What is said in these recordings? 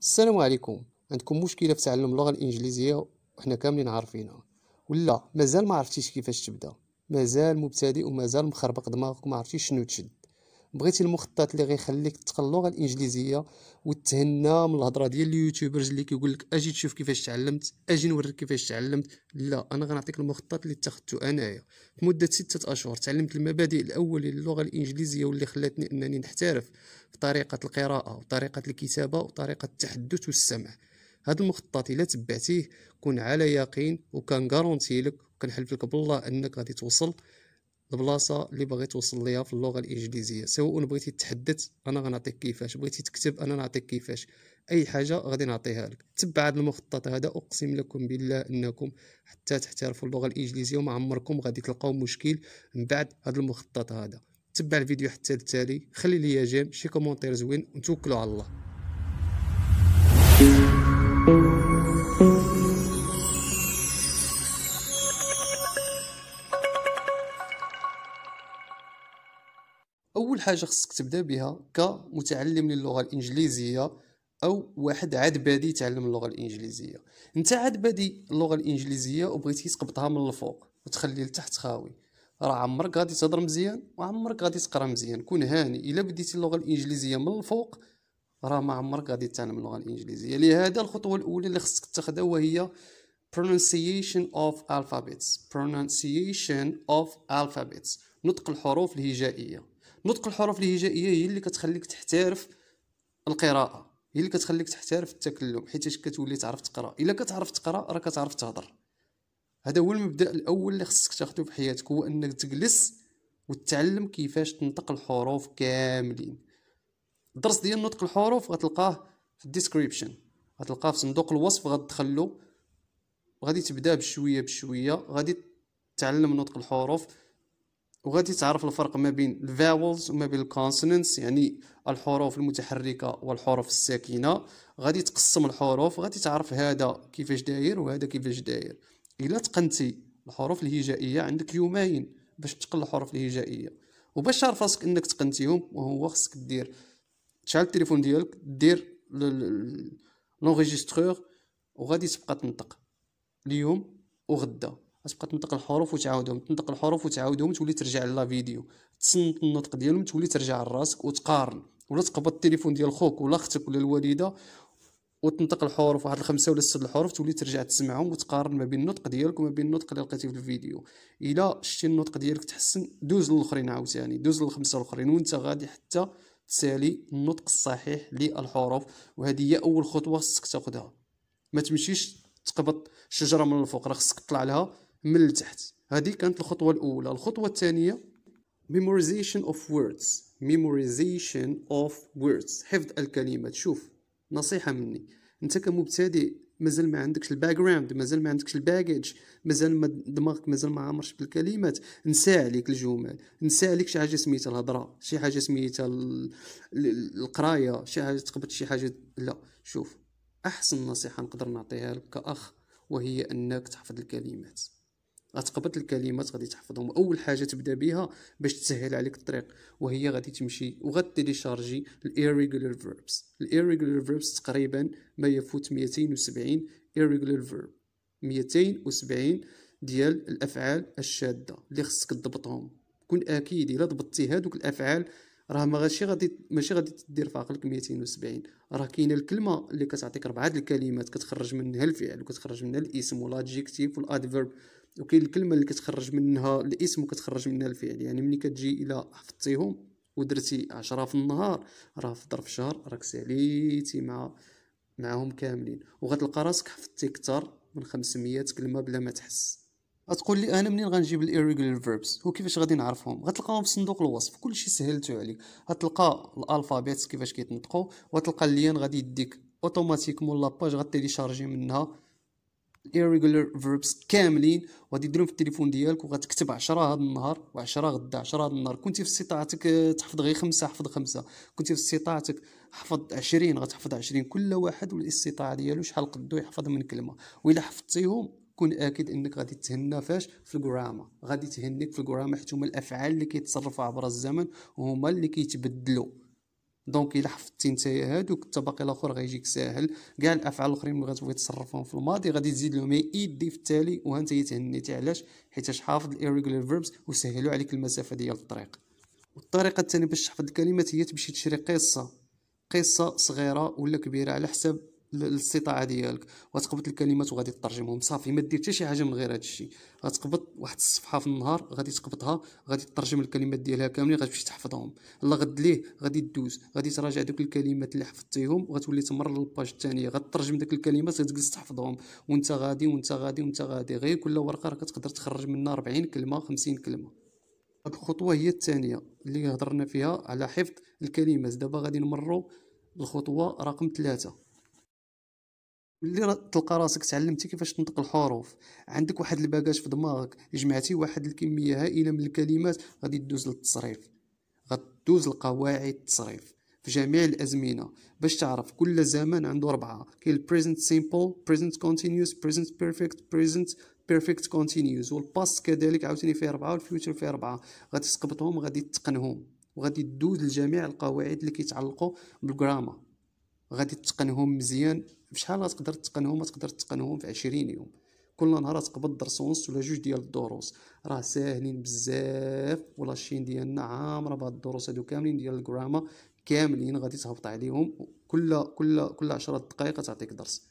السلام عليكم عندكم مشكله في تعلم اللغه الانجليزيه وحنا كاملين عارفينها ولا مازال ما عرفتيش كيفاش تبدا مازال مبتدئ ومازال مخربق دماغك ما عرفتيش شنو تشد بغيتي المخطط اللي غيخليك تتقن اللغه الانجليزيه وتهنى من الهضره ديال اليوتيوبرز اللي كيقول لك اجي تشوف كيفاش تعلمت اجي نوريك كيفاش تعلمت لا انا غنعطيك المخطط اللي اتخذته انايا في مده ستة اشهر تعلمت المبادئ الاولي للغه الانجليزيه واللي خلاتني انني نحترف في طريقه القراءه وطريقه الكتابه وطريقه التحدث والسمع هذا المخطط الا تبعتيه كون على يقين وكان لك وكنحلف لك بالله انك غادي توصل البلاصه اللي باغي توصل ليها في اللغه الانجليزيه سواء بغيتي تتحدث انا غنعطيك كيفاش بغيتي تكتب انا نعطيك كيفاش اي حاجه غادي نعطيها لك تبع هذا المخطط هذا اقسم لكم بالله انكم حتى تحترفوا اللغه الانجليزيه وما عمركم غادي تلقاو مشكل من بعد هذا المخطط هذا تبع الفيديو حتى التالي خلي لي جيم شي كومونتير زوين وتوكلوا على الله اول حاجه خصك تبدا بها كمتعلم للغه الانجليزيه او واحد عاد بادي يتعلم اللغه الانجليزيه انت عاد بادي اللغه الانجليزيه وبغيتي تقبطها من الفوق وتخلي لتحت خاوي راه عمرك غادي تهضر مزيان وعمرك غادي تقرا مزيان كون هاني الا بديتي اللغه الانجليزيه من الفوق راه ما عمرك غادي تتعلم اللغه الانجليزيه لهذا الخطوه الاولى اللي خصك تاخذها وهي pronunciation of alphabets pronunciation of alphabets نطق الحروف الهجائيه نطق الحروف الهجائيه هي اللي كتخليك تحترف القراءه هي اللي كتخليك تحترف التكلم حيت كتولي تعرف تقرا الا كتعرف تقرا راه كتعرف تهضر هذا هو المبدا الاول اللي خصك تاخذه في حياتك هو انك تجلس وتتعلم كيفاش تنطق الحروف كاملين الدرس ديال نطق الحروف غتلقاه في الديسكريبشن غتلقاه في صندوق الوصف غتدخلو غادي تبدا بشويه بشويه غادي تعلم نطق الحروف وغادي تعرف الفرق ما بين الفاولز وما بين الكونسوننتس يعني الحروف المتحركه والحروف الساكنه غادي تقسم الحروف غادي تعرف هذا كيفاش داير وهذا كيفاش داير الا تقنتي الحروف الهجائيه عندك يومين باش تقل الحروف الهجائيه وباش تعرف راسك انك تقنتيهم وهو خصك دير تشعل التليفون ديالك دير لونغيجيسترور وغادي تبقى تنطق اليوم وغدا غتبقى تنطق الحروف وتعاودهم تنطق الحروف وتعاودهم تولي ترجع لا فيديو تصنت النطق ديالهم تولي ترجع لراسك وتقارن ولا تقبض التليفون ديال خوك ولا اختك ولا الوالده وتنطق الحروف واحد الخمسه ولا سته الحروف تولي ترجع تسمعهم وتقارن ما بين النطق ديالك وما بين النطق اللي لقيتي في الفيديو الا شتي النطق ديالك تحسن دوز للاخرين عاوتاني دوز للخمسه الاخرين وانت غادي حتى تسالي النطق الصحيح للحروف وهذه هي اول خطوه خصك تاخذها ما تمشيش تقبط شجره من الفوق راه خصك تطلع لها من التحت هذه كانت الخطوه الاولى الخطوه الثانيه memorization of words memorization of words حفظ الكلمات شوف نصيحه مني انت كمبتدئ مازال ما عندكش الباك جراوند مازال ما عندكش الباجيج مازال ما دماغك مازال ما عامرش بالكلمات نسى عليك الجمل نسى عليك شي حاجه سميتها الهضره شي حاجه سميتها القرايه شي حاجه تقبل شي حاجه لا شوف احسن نصيحه نقدر نعطيها لك كاخ وهي انك تحفظ الكلمات غتقبط الكلمات غادي تحفظهم اول حاجه تبدا بها باش تسهل عليك الطريق وهي غادي تمشي وغاتيليشارجي الايريغولار فيربس الايريغولار فيربس تقريبا ما يفوت 270 ايريغولار فيرب 270 ديال الافعال الشاده اللي خصك تضبطهم كن اكيد الا ضبطتي هذوك الافعال راه ما غاشي غادي ماشي غادي دير في عقلك 270 راه كاينه الكلمه اللي كتعطيك اربعه الكلمات كتخرج منها الفعل وكتخرج منها الاسم والادجيكتيف والادفيرب وكاين الكلمه اللي كتخرج منها الاسم وكتخرج منها الفعل يعني ملي كتجي الى حفظتيهم ودرتي عشرة في النهار راه في ظرف شهر راك ساليتي مع معهم كاملين وغتلقى راسك حفظتي اكثر من 500 كلمه بلا ما تحس غتقول لي انا منين غنجيب الايريغولار فيربس وكيفاش غادي نعرفهم غتلقاهم في صندوق الوصف كلشي سهلته عليك غتلقى الالفابيت كيفاش كيتنطقوا وغتلقى اللين غادي يديك اوتوماتيكمون لاباج غتيليشارجي منها irregular فيربس كاملين وغادي ديرهم في التليفون ديالك وغتكتب 10 هذا النهار و10 غدا 10 هذا النهار كنتي في استطاعتك تحفظ غير خمسه حفظ خمسه كنتي في استطاعتك حفظ 20 غتحفظ 20 كل واحد والاستطاعه ديالو شحال قدو يحفظ من كلمه واذا حفظتيهم كون اكد انك غادي تهنى فاش في الجرامه غادي تهنيك في الجرامه حيت هما الافعال اللي كيتصرفوا عبر الزمن وهما اللي كيتبدلوا دونك الا حفظتي نتايا هادوك التباقي الاخر غيجيك ساهل كاع الافعال الاخرين اللي غتبغي تصرفهم في الماضي غادي تزيد لهم ايدي في التالي وانت تهنيتي علاش حيتاش حافظ الايريغولار فيربس وسهلوا عليك المسافه ديال الطريق والطريقه الثانيه باش تحفظ الكلمات هي تمشي تشري قصه قصه صغيره ولا كبيره على حسب للاستطاعه ديالك وغتقبط الكلمات وغادي تترجمهم صافي ما دير حتى شي حاجه من غير هذا الشيء غتقبط واحد الصفحه في النهار غادي تقبطها غادي تترجم الكلمات ديالها كاملين غتمشي تحفظهم الله غد ليه غادي تدوز غادي تراجع دوك الكلمات اللي حفظتيهم وغتولي تمر للباج الثانيه غترجم داك الكلمات غتجلس تحفظهم وانت غادي وانت غادي وانت غادي غير كل ورقه راه كتقدر تخرج منها 40 كلمه 50 كلمه هاد الخطوه هي الثانيه اللي هضرنا فيها على حفظ الكلمات دابا غادي نمروا الخطوه رقم ثلاثة ملي تلقى راسك تعلمتي كيفاش تنطق الحروف عندك واحد الباكاج في دماغك جمعتي واحد الكميه هائله من الكلمات غادي تدوز للتصريف غدوز لقواعد التصريف في جميع الازمنه باش تعرف كل زمان عنده اربعه كاين البريزنت سيمبل بريزنت كونتينيوس بريزنت بيرفكت بريزنت بيرفكت كونتينيوس والباس كذلك عاوتاني فيه اربعه والفيوتشر فيه اربعه غادي تسقبطهم غادي تقنهم وغادي تدوز لجميع القواعد اللي كيتعلقوا بالجرامر غادي تقنهم مزيان بشحال غتقدر تقنهم غتقدر تقنهم في عشرين يوم كل نهار تقبض درس ونص ولا جوج ديال الدروس راه ساهلين بزاف ولا الشين ديالنا عامره بهاد الدروس هادو كاملين ديال الجراما كاملين غادي تهبط عليهم كل كل كل 10 دقائق تعطيك درس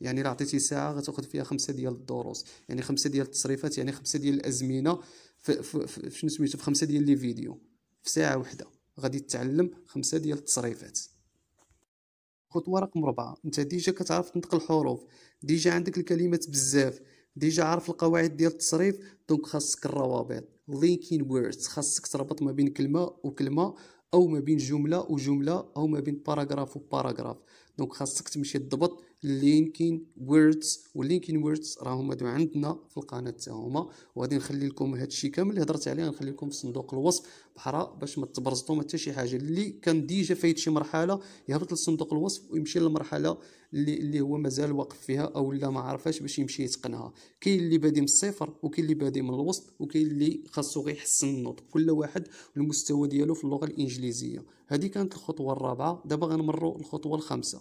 يعني راه عطيتي ساعه غتاخذ فيها خمسه ديال الدروس يعني خمسه ديال التصريفات يعني خمسه ديال الازمنه في, في, في شنو سميتو في خمسه ديال لي فيديو في ساعه واحده غادي تتعلم خمسه ديال التصريفات خطوه رقم ربعة انت ديجا كتعرف تنطق الحروف ديجا عندك الكلمات بزاف ديجا عارف القواعد ديال التصريف دونك خاصك الروابط لينكين ووردز خاصك تربط ما بين كلمه وكلمه او ما بين جمله وجمله او ما بين باراغراف وباراغراف دونك خاصك تمشي تضبط لينكين ووردز واللينكين ويردز راهما دابا عندنا في القناه حتى هما وغادي نخلي لكم هذا الشيء كامل اللي هضرت عليه غنخلي لكم في صندوق الوصف بحرا باش ما تبرزطوا ما حتى شي حاجه اللي كان ديجا فايت شي مرحله يهبط لصندوق الوصف ويمشي للمرحله اللي, اللي هو مازال واقف فيها او لا ما عرفاش باش يمشي يتقنها كاين اللي بادي من الصفر وكاين اللي بادي من الوسط وكاين اللي خاصو غير يحسن النطق كل واحد المستوى ديالو في اللغه الانجليزيه هذه كانت الخطوه الرابعه دابا غنمروا الخطوه الخامسه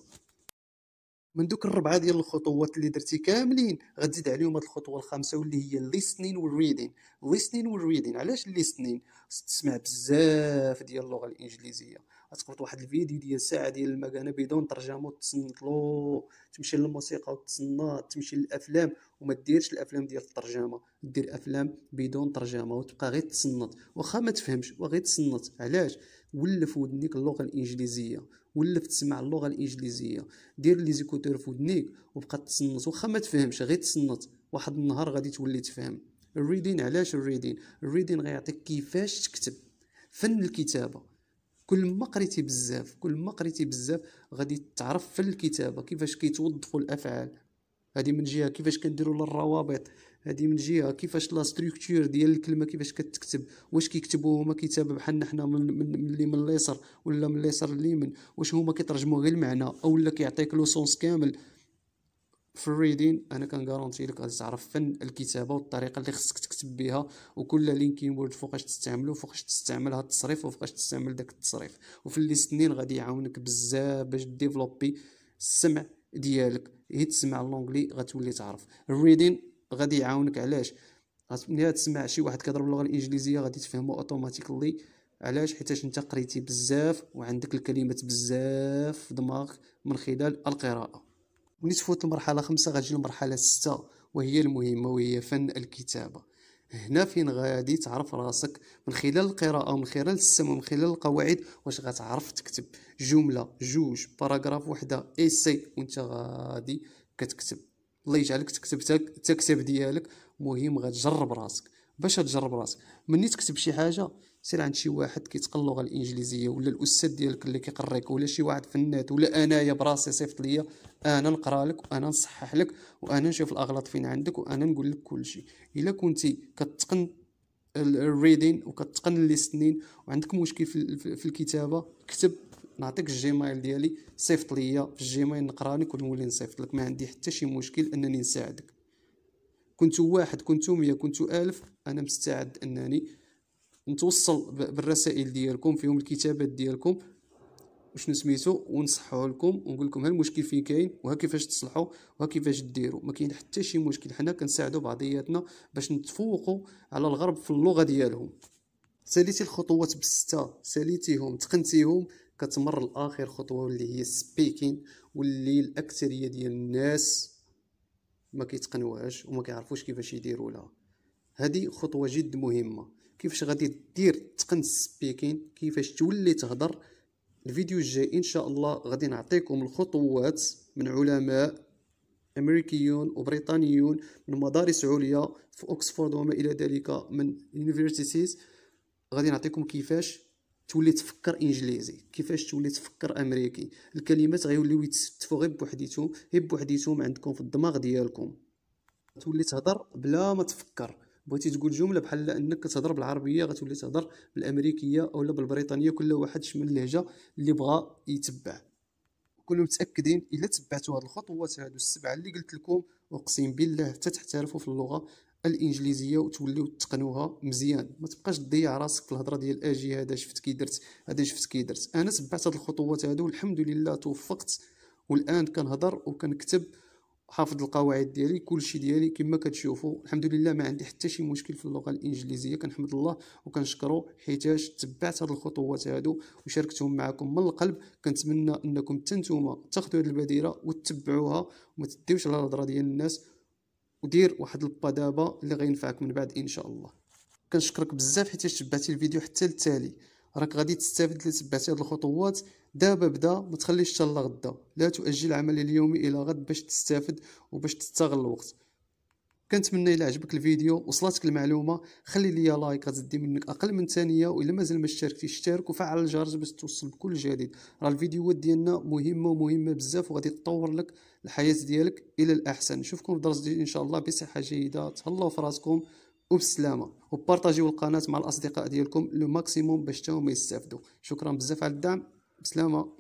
من دوك الربعه ديال الخطوات اللي درتي كاملين غتزيد عليهم هاد الخطوه الخامسه واللي هي listening والريدين listening والريدين علاش listening تسمع بزاف ديال اللغه الانجليزيه غتقبط واحد الفيديو ديال ساعه ديال المكانه بدون ترجمه وتصنتلو تمشي للموسيقى وتصنت تمشي للافلام وما ديرش الافلام ديال الترجمه دير افلام بدون ترجمه وتبقى غير تصنت واخا ما تفهمش وغير تصنت علاش ولف ودنيك اللغه الانجليزيه ولف تسمع اللغه الانجليزيه دير لي زيكوتور في ودنيك وبقى تصنت واخا ما تفهمش غير تصنت واحد النهار غادي تولي تفهم الريدين علاش الريدين الريدين غيعطيك كيفاش تكتب فن الكتابه كل ما قريتي بزاف كل ما قريتي بزاف غادي تعرف فن الكتابه كيفاش كيتوظفوا الافعال هذه من جهه كيفاش كنديروا للروابط هذه من جهه كيفاش لا ستركتور ديال الكلمه كيفاش كتكتب واش كيكتبوا هما كتابه بحالنا حنا من من اللي من اليسر ولا من اليسر لليمين واش هما كيترجموا غير المعنى اولا كيعطيك لو سونس كامل في الريدين انا كنغارونتي لك غادي تعرف فن الكتابه والطريقه اللي خصك تكتب بها وكل لينكين وورد فوقاش تستعمله فوقاش تستعمل هذا التصريف وفوقاش تستعمل داك التصريف وفي لي سنين غادي يعاونك بزاف باش ديفلوبي السمع ديالك هي تسمع اللونغلي غتولي تعرف الريدين غادي يعاونك علاش ملي تسمع شي واحد كيهضر باللغه الانجليزيه غادي تفهمو اوتوماتيكلي علاش حيتاش انت قريتي بزاف وعندك الكلمات بزاف في دماغك من خلال القراءه ملي تفوت المرحله خمسة غتجي المرحله ستة وهي المهمه وهي فن الكتابه هنا فين غادي تعرف راسك من خلال القراءة من خلال السمع من خلال القواعد واش غتعرف تكتب جملة جوج باراغراف وحدة ايسي وانت غادي كتكتب الله يجعلك تكتب تكتب ديالك مهم غتجرب راسك باش تجرب راسك ملي تكتب شي حاجه سير عند شي واحد كيتقن اللغه الانجليزيه ولا الاستاذ ديالك اللي كيقريك ولا شي واحد في النت ولا انايا براسي صيفط ليا انا نقرا لك وانا نصحح لك وانا نشوف الاغلاط فين عندك وانا نقول لك كلشي الا كنتي كتقن الريدين وكتقن الليسنين وعندك مشكل في الكتابه كتب نعطيك الجيميل ديالي صيفط ليا في الجيميل نقراني لك ونولي نصيفط لك ما عندي حتى شي مشكل انني نساعدك كنت واحد كنت مية كنت ألف أنا مستعد أنني نتوصل بالرسائل ديالكم فيهم الكتابات ديالكم وشنو سميتو ونصحوه لكم ونقول لكم ها المشكل فين كاين وها كيفاش تصلحوا وها كيفاش ديروا ما كاين حتى شي مشكل حنا كنساعدوا بعضياتنا باش نتفوقوا على الغرب في اللغه ديالهم ساليتي الخطوات بسته ساليتيهم تقنتيهم كتمر لاخر خطوه واللي هي سبيكين واللي الاكثريه ديال الناس ما كيتقنوهاش وما كيعرفوش كيفاش يديروا لها هذه خطوه جد مهمه كيفاش غادي دير تقن سبيكين كيفاش تولي تهضر الفيديو الجاي ان شاء الله غادي نعطيكم الخطوات من علماء امريكيون وبريطانيون من مدارس عليا في اوكسفورد وما الى ذلك من يونيفرسيتيز غادي نعطيكم كيفاش تولي تفكر انجليزي كيفاش تولي تفكر امريكي الكلمات غيوليو يتستفوا غير بوحديتهم غير بوحديتهم عندكم في الدماغ ديالكم تولي تهضر بلا ما تفكر بغيتي تقول جمله بحال انك كتهضر بالعربيه غتولي تهضر بالامريكيه اولا بالبريطانيه كل واحد شمن اللهجه اللي بغا يتبع كونوا متاكدين الا تبعتوا هاد الخطوات هذو السبعه اللي قلت لكم اقسم بالله حتى تحترفوا في اللغه الانجليزيه وتوليو تقنوها مزيان ما تبقاش تضيع راسك في الهضره ديال اجي هذا شفت كي درت هذا شفت كي درت انا تبعت هاد الخطوات هادو والحمد لله توفقت والان كنهضر وكنكتب حافظ القواعد ديالي كلشي ديالي كما كتشوفوا الحمد لله ما عندي حتى شي مشكل في اللغه الانجليزيه كنحمد الله وكنشكرو حيتاش تبعت هاد الخطوات هادو وشاركتهم معكم من القلب كنتمنى انكم حتى نتوما تاخذوا هاد البديله وتتبعوها وما تديوش على الهضره ديال الناس ودير واحد البا دابا اللي غينفعك من بعد ان شاء الله كنشكرك بزاف حيت تبعتي الفيديو حتى التالي راك غادي تستافد اللي تبعتي هاد الخطوات دابا بدا ما تخليش حتى لغدا لا تؤجل العمل اليومي الى غد باش تستافد وباش تستغل الوقت كنتمنى الى عجبك الفيديو وصلتك المعلومه خلي لي لايك غتدي منك اقل من ثانيه والا مازال ما اشتركتيش اشترك وفعل الجرس باش توصل بكل جديد راه الفيديوهات ديالنا مهمه ومهمه بزاف وغادي تطور لك الحياه ديالك الى الاحسن نشوفكم في درس جديد ان شاء الله بصحه جيده تهلاو في راسكم وبالسلامه وبارطاجيو القناه مع الاصدقاء ديالكم لو ماكسيموم باش حتى هما يستافدوا شكرا بزاف على الدعم بسلامه